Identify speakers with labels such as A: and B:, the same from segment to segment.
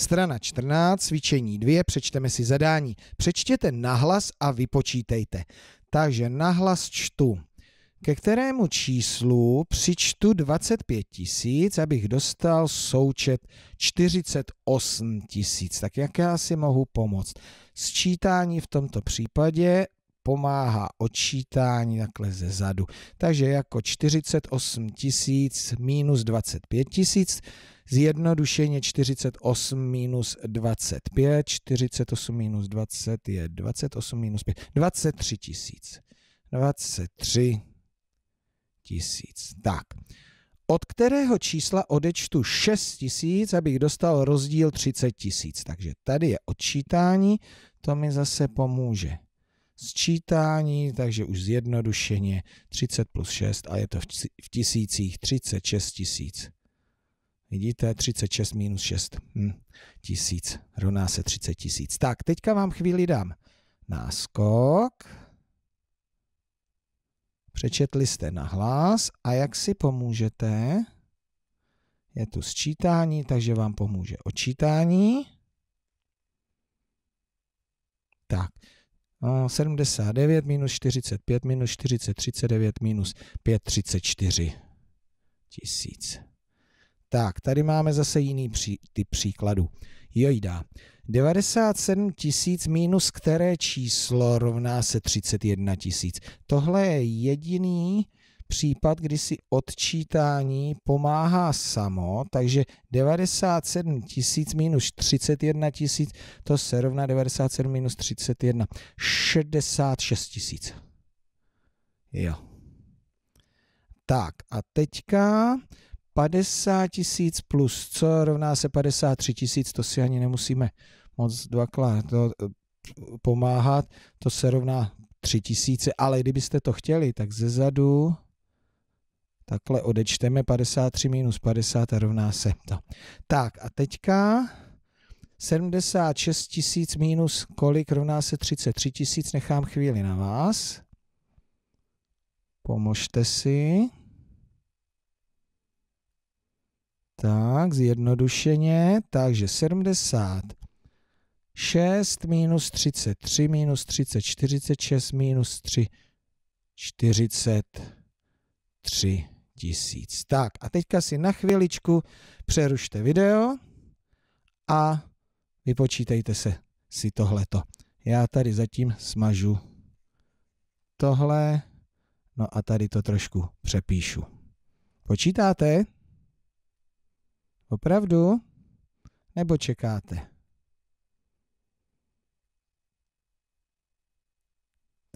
A: Strana 14, cvičení 2, přečteme si zadání. Přečtěte nahlas a vypočítejte. Takže nahlas čtu. Ke kterému číslu přičtu 25 tisíc, abych dostal součet 48 tisíc. Tak jak já si mohu pomoct? Sčítání v tomto případě pomáhá odčítání takhle ze zadu. Takže jako 48 tisíc minus 25 tisíc, zjednodušeně 48 minus 25, 48 minus 20 je 28 minus 5, 23 tisíc. 23 tisíc. Tak, od kterého čísla odečtu 6 tisíc, abych dostal rozdíl 30 tisíc. Takže tady je odčítání, to mi zase pomůže sčítání, takže už zjednodušeně 30 plus 6 a je to v tisících 36 tisíc. Vidíte, 36 minus 6 hm, tisíc rovná se 30 tisíc. Tak, teďka vám chvíli dám náskok. Přečetli jste na hlas a jak si pomůžete? Je tu sčítání, takže vám pomůže očítání. Tak, 79 no, minus 45 minus 40, 39 minus 5, 34 tisíc. Tak, tady máme zase jiný pří, typ příkladu. Jojda. 97 tisíc minus které číslo rovná se 31 tisíc. Tohle je jediný případ, kdy si odčítání pomáhá samo, takže 97 tisíc minus 31 tisíc, to se rovná 97 minus 31, 66 tisíc. Jo. Tak a teďka 50 tisíc plus co rovná se 53 tisíc, to si ani nemusíme moc dvakrát eh, pomáhat, to se rovná 3 tisíce, ale kdybyste to chtěli, tak ze zadu Takhle odečteme 53 minus 50 a rovná se to. Tak a teďka 76 tisíc minus kolik rovná se 33 tisíc, nechám chvíli na vás. Pomožte si. Tak, zjednodušeně, takže 76 minus 33 minus 30, 46 minus 3, 43 tisíc. Tak a teďka si na chviličku přerušte video a vypočítejte se si tohleto. Já tady zatím smažu tohle, no a tady to trošku přepíšu. Počítáte? Opravdu? Nebo čekáte?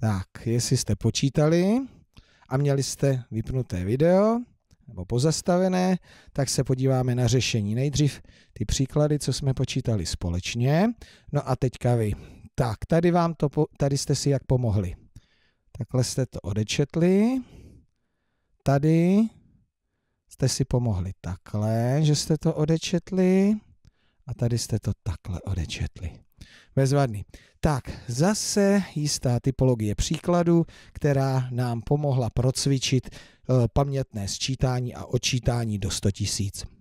A: Tak, jestli jste počítali, a měli jste vypnuté video nebo pozastavené, tak se podíváme na řešení. Nejdřív ty příklady, co jsme počítali společně. No a teďka vy. Tak, tady, vám to, tady jste si jak pomohli. Takhle jste to odečetli. Tady jste si pomohli takhle, že jste to odečetli. A tady jste to takhle odečetli. Bezvadný. Tak, zase jistá typologie příkladu, která nám pomohla procvičit eh, pamětné sčítání a očítání do 100 000.